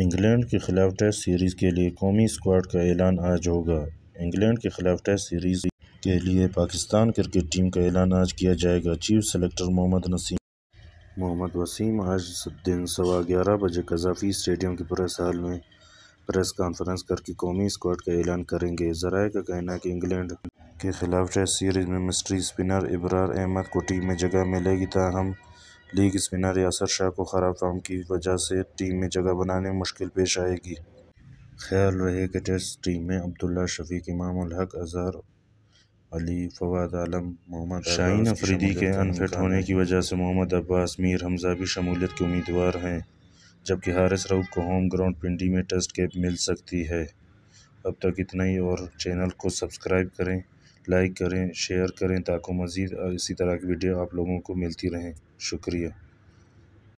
England के खिलाफ test series के लिए कौमी स्क्वाड का ऐलान आज होगा इंग्लैंड के खिलाफ टेस्ट सीरीज़ के लिए पाकिस्तान क्रिकेट टीम का ऐलान आज किया जाएगा चीफ सेलेक्टर मोहम्मद नसीम मोहम्मद वसीम आज दिन सवा ग्यारह बजे कजाफी स्टेडियम के प्रेस हाल में प्रेस कॉन्फ्रेंस करके कौमी स्क्वाड का ऐलान करेंगे जराए का कहना है कि इंग्लैंड के खिलाफ टेस्ट सीरीज़ में मिस्ट्री स्पिनर इब्रार अहमद को टीम में जगह मिलेगी ताहम लीग स्पिनर यासर शाह को ख़राब फॉर्म की वजह से टीम में जगह बनाने में मुश्किल पेश आएगी ख्याल रहे कि टेस्ट टीम में अब्दुल्ला शफीक इमाम हक अजहर अली फवाद आलम मोहम्मद शाहीन अफरीदी के अनफिट होने की वजह से मोहम्मद अब्बास मीर हमजा भी शमूलियत के उम्मीदवार हैं जबकि हारिस राउ को होम ग्राउंड पिंडी में टेस्ट कैप मिल सकती है अब तक इतना ही और चैनल को सब्सक्राइब करें लाइक करें शेयर करें ताको मज़ीद इसी तरह की वीडियो आप लोगों को मिलती रहें शुक्रिया